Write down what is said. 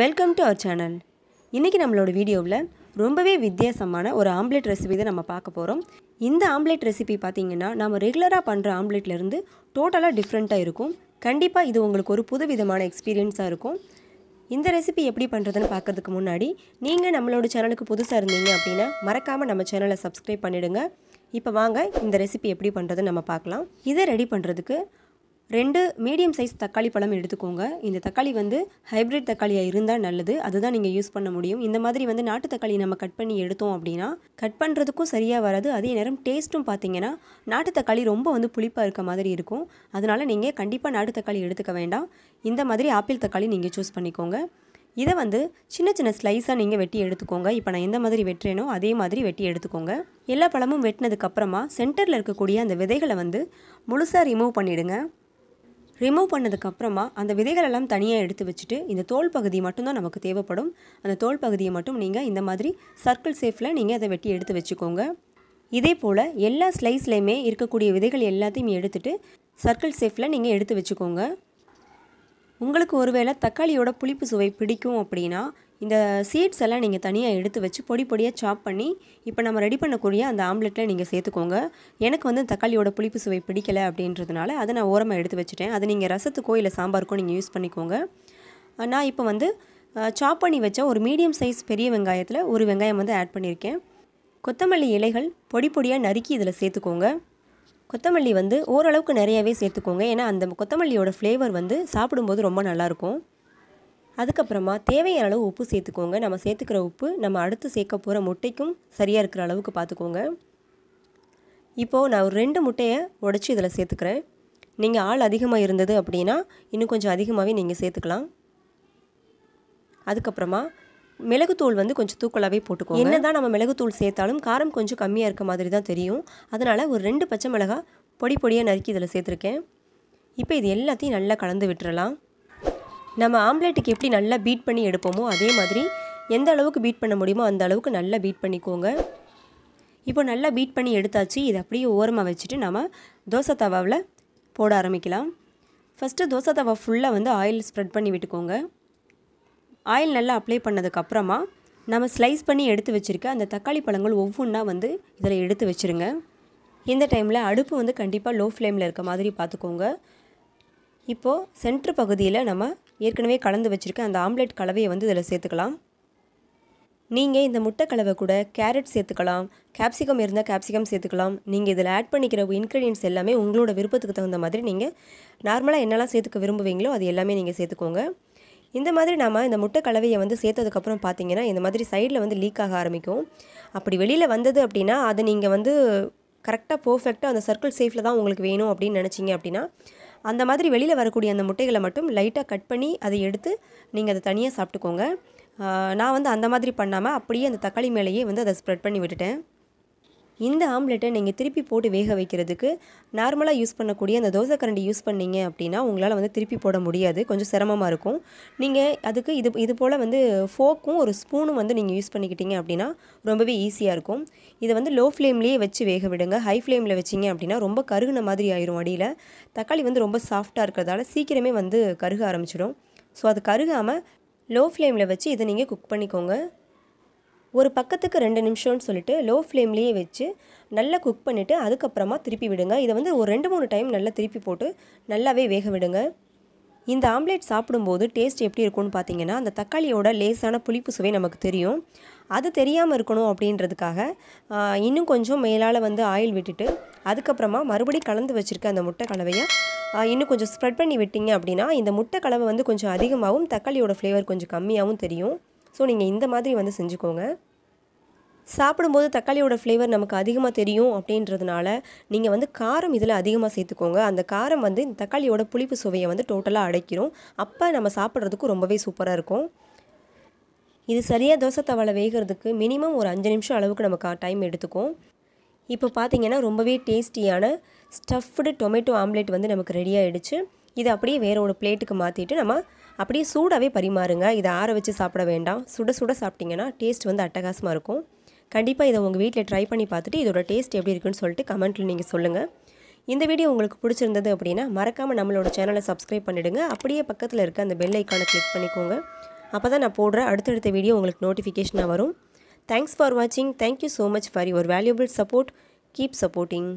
welcome to our channel இன்றைக்கி நம்மளோட வீடியோவில் ரொம்பவே வித்தியாசமான ஒரு ஆம்லெட் ரெசிபி தான் நம்ம பார்க்க போகிறோம் இந்த ஆம்லெட் ரெசிபி பார்த்திங்கன்னா நம்ம ரெகுலராக பண்ணுற ஆம்லெட்லேருந்து டோட்டலாக டிஃப்ரெண்ட்டாக இருக்கும் கண்டிப்பாக இது உங்களுக்கு ஒரு புது விதமான எக்ஸ்பீரியன்ஸாக இருக்கும் இந்த ரெசிபி எப்படி பண்ணுறதுன்னு பார்க்குறதுக்கு முன்னாடி நீங்கள் நம்மளோட சேனலுக்கு புதுசாக இருந்தீங்க அப்படின்னா மறக்காமல் நம்ம சேனலை சப்ஸ்கிரைப் பண்ணிவிடுங்க இப்போ வாங்க இந்த ரெசிபி எப்படி பண்ணுறதுன்னு நம்ம பார்க்கலாம் இதை ரெடி பண்ணுறதுக்கு ரெண்டு மீடியம் சைஸ் தக்காளி பழம் எடுத்துக்கோங்க இந்த தக்காளி வந்து ஹைப்ரிட் தக்காளியாக இருந்தால் நல்லது அதுதான் நீங்கள் யூஸ் பண்ண முடியும் இந்த மாதிரி வந்து நாட்டு தக்காளி நம்ம கட் பண்ணி எடுத்தோம் அப்படின்னா கட் பண்ணுறதுக்கும் சரியாக வராது அதே நேரம் டேஸ்ட்டும் பார்த்தீங்கன்னா நாட்டு தக்காளி ரொம்ப வந்து புளிப்பாக இருக்க மாதிரி இருக்கும் அதனால் நீங்கள் கண்டிப்பாக நாட்டு தக்காளி எடுத்துக்க வேண்டாம் இந்த மாதிரி ஆப்பிள் தக்காளி நீங்கள் சூஸ் பண்ணிக்கோங்க இதை வந்து சின்ன சின்ன ஸ்லைஸாக நீங்கள் வெட்டி எடுத்துக்கோங்க இப்போ நான் எந்த மாதிரி வெட்டுறேனோ அதே மாதிரி வெட்டி எடுத்துக்கோங்க எல்லா பழமும் வெட்டினதுக்கப்புறமா சென்டரில் இருக்கக்கூடிய அந்த விதைகளை வந்து முழுசாக ரிமூவ் பண்ணிவிடுங்க ரிமூவ் பண்ணதுக்கப்புறமா அந்த விதைகள் எல்லாம் தனியாக எடுத்து வச்சுட்டு இந்த தோல் பகுதி மட்டும்தான் நமக்கு தேவைப்படும் அந்த தோல் பகுதியை மட்டும் நீங்கள் இந்த மாதிரி சர்க்கிள் சேஃபில் நீங்கள் அதை வெட்டி எடுத்து வச்சுக்கோங்க இதே போல் எல்லா ஸ்லைஸ்லேயுமே இருக்கக்கூடிய விதைகள் எல்லாத்தையும் எடுத்துகிட்டு சர்க்கிள் சேஃபில் நீங்கள் எடுத்து வச்சுக்கோங்க உங்களுக்கு ஒருவேளை தக்காளியோட புளிப்பு சுவை பிடிக்கும் அப்படின்னா இந்த சீட்ஸ் எல்லாம் நீங்கள் தனியாக எடுத்து வச்சு பொடி பொடியாக சாப் பண்ணி இப்போ நம்ம ரெடி பண்ணக்கூடிய அந்த ஆம்லெட்டில் நீங்கள் சேர்த்துக்கோங்க எனக்கு வந்து தக்காளியோட புளிப்பு சுவை பிடிக்கலை அப்படின்றதுனால அதை நான் ஓரமாக எடுத்து வச்சுட்டேன் அதை நீங்கள் ரசத்துக்கோ இல்லை சாம்பாருக்கோ நீங்கள் யூஸ் பண்ணிக்கோங்க நான் இப்போ வந்து சாப் பண்ணி வச்ச ஒரு மீடியம் சைஸ் பெரிய வெங்காயத்தில் ஒரு வெங்காயம் வந்து ஆட் பண்ணியிருக்கேன் கொத்தமல்லி இலைகள் பொடி பொடியாக நறுக்கி இதில் சேர்த்துக்கோங்க கொத்தமல்லி வந்து ஓரளவுக்கு நிறையாவே சேர்த்துக்கோங்க ஏன்னா அந்த கொத்தமல்லியோட ஃப்ளேவர் வந்து சாப்பிடும்போது ரொம்ப நல்லாயிருக்கும் அதுக்கப்புறமா தேவையான அளவு உப்பு சேர்த்துக்கோங்க நம்ம சேர்த்துக்கிற உப்பு நம்ம அடுத்து சேர்க்க போகிற முட்டைக்கும் சரியாக இருக்கிற அளவுக்கு பார்த்துக்கோங்க இப்போது நான் ஒரு ரெண்டு முட்டையை உடச்சி இதில் சேர்த்துக்கிறேன் நீங்கள் ஆள் அதிகமாக இருந்தது அப்படின்னா இன்னும் கொஞ்சம் அதிகமாகவே நீங்கள் சேர்த்துக்கலாம் அதுக்கப்புறமா மிளகுத்தூள் வந்து கொஞ்சம் தூக்கலாகவே போட்டுக்கோங்க என்ன தான் நம்ம மிளகுத்தூள் சேர்த்தாலும் காரம் கொஞ்சம் கம்மியாக இருக்க மாதிரி தான் தெரியும் அதனால் ஒரு ரெண்டு பச்சை மிளகா பொடி பொடியாக நறுக்கி இதில் சேர்த்துருக்கேன் இப்போ இது எல்லாத்தையும் நல்லா கலந்து விட்டுறலாம் நம்ம ஆம்லேட்டுக்கு எப்படி நல்லா பீட் பண்ணி எடுப்போமோ அதே மாதிரி எந்த அளவுக்கு பீட் பண்ண முடியுமோ அந்த அளவுக்கு நல்லா பீட் பண்ணிக்கோங்க இப்போ நல்லா பீட் பண்ணி எடுத்தாச்சு இதை அப்படியே ஓரமாக வச்சுட்டு நம்ம தோசை தவாவில் போட ஆரம்பிக்கலாம் ஃபஸ்ட்டு தோசை தவா ஃபுல்லாக வந்து ஆயில் ஸ்ப்ரெட் பண்ணி விட்டுக்கோங்க ஆயில் நல்லா அப்ளை பண்ணதுக்கப்புறமா நம்ம ஸ்லைஸ் பண்ணி எடுத்து வச்சுருக்க அந்த தக்காளி பழங்கள் ஒவ்வொன்றா வந்து இதில் எடுத்து வச்சுருங்க இந்த டைமில் அடுப்பு வந்து கண்டிப்பாக லோ ஃப்ளேமில் இருக்க மாதிரி பார்த்துக்கோங்க இப்போது சென்ட்ரு பகுதியில் நம்ம ஏற்கனவே கலந்து வச்சுருக்க அந்த ஆம்லெட் கலவையை வந்து இதில் சேர்த்துக்கலாம் நீங்கள் இந்த முட்டை கலவை கூட கேரட் சேர்த்துக்கலாம் கேப்சிகம் இருந்தால் கேப்சிகம் சேர்த்துக்கலாம் நீங்கள் இதில் ஆட் பண்ணிக்கிற இன்க்ரீடியன்ஸ் எல்லாமே உங்களோட விருப்பத்துக்கு தகுந்த மாதிரி நீங்கள் நார்மலாக என்னெல்லாம் சேர்த்துக்க விரும்புவீங்களோ அது எல்லாமே நீங்கள் சேர்த்துக்கோங்க இந்த மாதிரி நாம் இந்த முட்டை கலவையை வந்து சேர்த்ததுக்கப்புறம் பார்த்தீங்கன்னா இந்த மாதிரி சைடில் வந்து லீக் ஆக ஆரம்பிக்கும் அப்படி வெளியில் வந்தது அப்படின்னா அதை நீங்கள் வந்து கரெக்டாக பர்ஃபெக்டாக அந்த சர்க்கிள் சேஃபில் தான் உங்களுக்கு வேணும் அப்படின்னு நினச்சிங்க அப்படின்னா அந்த மாதிரி வெளியில் வரக்கூடிய அந்த முட்டைகளை மட்டும் லைட்டாக கட் பண்ணி அதை எடுத்து நீங்கள் அதை தனியாக சாப்பிட்டுக்கோங்க நான் வந்து அந்த மாதிரி பண்ணாமல் அப்படியே அந்த தக்காளி மேலேயே வந்து அதை ஸ்ப்ரெட் பண்ணி விட்டுட்டேன் இந்த ஆம்லெட்டை நீங்கள் திருப்பி போட்டு வேக வைக்கிறதுக்கு நார்மலாக யூஸ் பண்ணக்கூடிய அந்த தோசை கரண்டி யூஸ் பண்ணிங்க அப்படின்னா உங்களால் வந்து திருப்பி போட முடியாது கொஞ்சம் சிரமமாக இருக்கும் நீங்கள் அதுக்கு இது இது போல் வந்து ஃபோக்கும் ஒரு ஸ்பூனும் வந்து நீங்கள் யூஸ் பண்ணிக்கிட்டீங்க அப்படின்னா ரொம்பவே ஈஸியாக இருக்கும் இதை வந்து லோ ஃப்ளேம்லேயே வச்சு வேக விடுங்க ஹை ஃப்ளேமில் வச்சிங்க அப்படின்னா ரொம்ப கருகுன மாதிரி ஆயிரும் அடியில் தக்காளி வந்து ரொம்ப சாஃப்டாக இருக்கிறதால சீக்கிரமே வந்து கருக ஆரம்பிச்சிடும் ஸோ அது கருகாமல் லோ ஃப்ளேமில் வச்சு இதை நீங்கள் குக் பண்ணிக்கோங்க ஒரு பக்கத்துக்கு ரெண்டு நிமிஷம்னு சொல்லிட்டு லோ ஃப்ளேம்லேயே வச்சு நல்லா குக் பண்ணிவிட்டு அதுக்கப்புறமா திருப்பி விடுங்க இதை வந்து ஒரு ரெண்டு மூணு டைம் நல்லா திருப்பி போட்டு நல்லாவே வேக விடுங்க இந்த ஆம்லேட் சாப்பிடும்போது டேஸ்ட் எப்படி இருக்கும்னு பார்த்தீங்கன்னா அந்த தக்காளியோட லேசான புளிப்பு சுவை நமக்கு தெரியும் அது தெரியாமல் இருக்கணும் அப்படின்றதுக்காக இன்னும் கொஞ்சம் மேலால் வந்து ஆயில் விட்டுட்டு அதுக்கப்புறமா மறுபடியும் கலந்து வச்சுருக்க அந்த முட்டை கலவையை இன்னும் கொஞ்சம் ஸ்ப்ரெட் பண்ணி விட்டிங்க அப்படின்னா இந்த முட்டை கலவை வந்து கொஞ்சம் அதிகமாகவும் தக்காளியோட ஃப்ளேவர் கொஞ்சம் கம்மியாகவும் தெரியும் ஸோ நீங்கள் இந்த மாதிரி வந்து செஞ்சுக்கோங்க சாப்பிடும்போது தக்காளியோட ஃப்ளேவர் நமக்கு அதிகமாக தெரியும் அப்படின்றதுனால நீங்கள் வந்து காரம் இதில் அதிகமாக சேர்த்துக்கோங்க அந்த காரம் வந்து இந்த தக்காளியோட புளிப்பு சுவையை வந்து டோட்டலாக அடைக்கிறோம் அப்போ நம்ம சாப்பிட்றதுக்கும் ரொம்பவே சூப்பராக இருக்கும் இது சரியாக தோசை தவளை வேகிறதுக்கு மினிமம் ஒரு அஞ்சு நிமிஷம் அளவுக்கு நமக்கு டைம் எடுத்துக்கும் இப்போ பார்த்தீங்கன்னா ரொம்பவே டேஸ்டியான ஸ்டஃப்டு டொமேட்டோ ஆம்லேட் வந்து நமக்கு ரெடியாகிடுச்சு இதை அப்படியே வேற ஒரு பிளேட்டுக்கு மாற்றிட்டு நம்ம அப்படியே சூடாகவே பரிமாறுங்க இதை ஆற வச்சு சாப்பிட வேண்டாம் சுட சுட சாப்பிட்டிங்கன்னா டேஸ்ட் வந்து அட்டகாசமாக இருக்கும் கண்டிப்பாக இதை உங்கள் வீட்டில் ட்ரை பண்ணி பார்த்துட்டு இதோட டேஸ்ட் எப்படி இருக்குன்னு சொல்லிட்டு கமெண்ட்டில் நீங்கள் சொல்லுங்கள் இந்த வீடியோ உங்களுக்கு பிடிச்சிருந்தது அப்படின்னா மறக்காமல் நம்மளோட சேனலை சப்ஸ்கிரைப் பண்ணிவிடுங்க அப்படியே பக்கத்தில் இருக்க அந்த பெல் ஐக்கானை கிளிக் பண்ணிக்கோங்க அப்போ தான் நான் போடுற அடுத்தடுத்த வீடியோ உங்களுக்கு நோட்டிஃபிகேஷனாக வரும் தேங்க்ஸ் ஃபார் வாட்சிங் thank you so much for your valuable support keep supporting